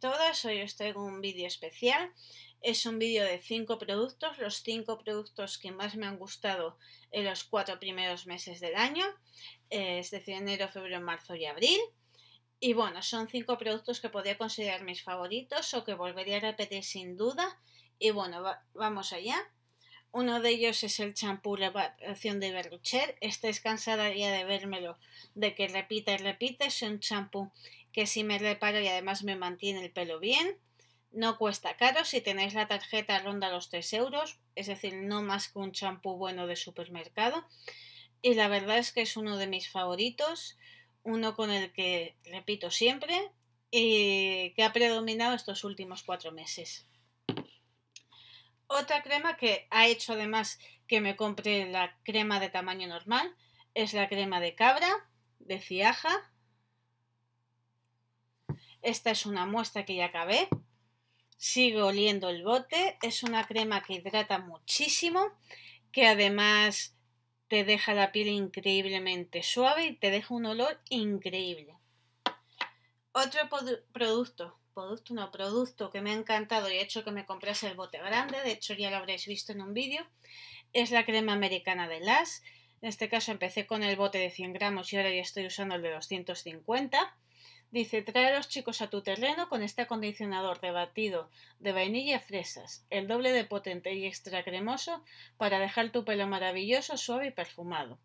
todas, hoy os traigo un vídeo especial. Es un vídeo de 5 productos, los 5 productos que más me han gustado en los 4 primeros meses del año, eh, es decir, enero, febrero, marzo y abril. Y bueno, son 5 productos que podría considerar mis favoritos o que volvería a repetir sin duda. Y bueno, vamos allá. Uno de ellos es el champú reparación de Berrucher. Estáis cansada ya de vérmelo, de que repita y repita Es un champú que si me reparo y además me mantiene el pelo bien. No cuesta caro, si tenéis la tarjeta ronda los 3 euros, es decir, no más que un champú bueno de supermercado. Y la verdad es que es uno de mis favoritos, uno con el que repito siempre y que ha predominado estos últimos cuatro meses. Otra crema que ha hecho además que me compre la crema de tamaño normal es la crema de cabra de Ciaja, esta es una muestra que ya acabé. Sigo oliendo el bote. Es una crema que hidrata muchísimo, que además te deja la piel increíblemente suave y te deja un olor increíble. Otro producto, producto producto que me ha encantado y ha hecho que me comprase el bote grande, de hecho ya lo habréis visto en un vídeo, es la crema americana de Lash. En este caso empecé con el bote de 100 gramos y ahora ya estoy usando el de 250. Dice, trae a los chicos a tu terreno con este acondicionador de batido de vainilla y fresas, el doble de potente y extra cremoso para dejar tu pelo maravilloso, suave y perfumado.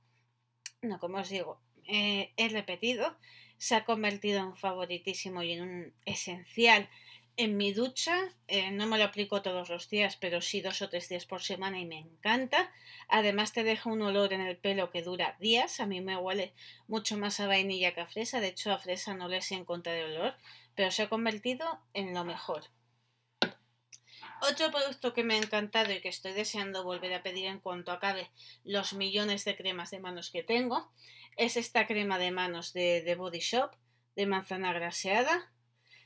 No, como os digo, eh, he repetido, se ha convertido en un favoritísimo y en un esencial en mi ducha, eh, no me lo aplico todos los días, pero sí dos o tres días por semana y me encanta. Además te deja un olor en el pelo que dura días. A mí me huele mucho más a vainilla que a fresa. De hecho, a fresa no le en contra de olor, pero se ha convertido en lo mejor. Otro producto que me ha encantado y que estoy deseando volver a pedir en cuanto acabe los millones de cremas de manos que tengo es esta crema de manos de, de Body Shop de manzana graseada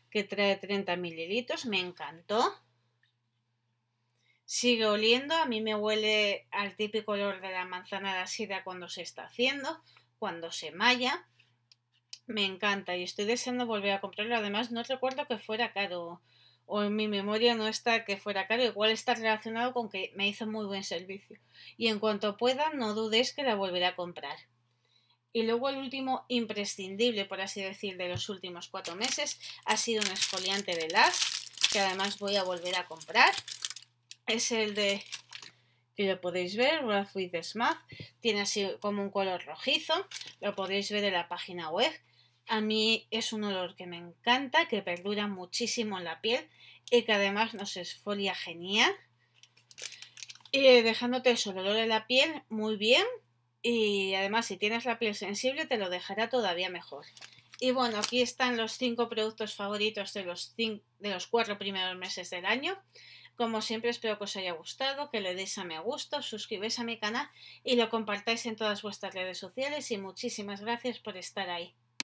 que trae 30 mililitros, me encantó. Sigue oliendo, a mí me huele al típico olor de la manzana de cuando se está haciendo, cuando se malla. Me encanta y estoy deseando volver a comprarlo. Además, no recuerdo que fuera caro o en mi memoria no está que fuera caro, igual está relacionado con que me hizo muy buen servicio. Y en cuanto pueda, no dudes que la volveré a comprar. Y luego el último imprescindible, por así decir, de los últimos cuatro meses ha sido un esfoliante de LAS, que además voy a volver a comprar. Es el de, que lo podéis ver, Wrath with the Tiene así como un color rojizo, lo podéis ver en la página web. A mí es un olor que me encanta, que perdura muchísimo en la piel y que además nos esfolia genial. Y eh, dejándote eso, el olor de la piel muy bien y además, si tienes la piel sensible, te lo dejará todavía mejor. Y bueno, aquí están los cinco productos favoritos de los, cinco, de los cuatro primeros meses del año. Como siempre, espero que os haya gustado, que le deis a me gusto, suscribáis a mi canal y lo compartáis en todas vuestras redes sociales. Y muchísimas gracias por estar ahí.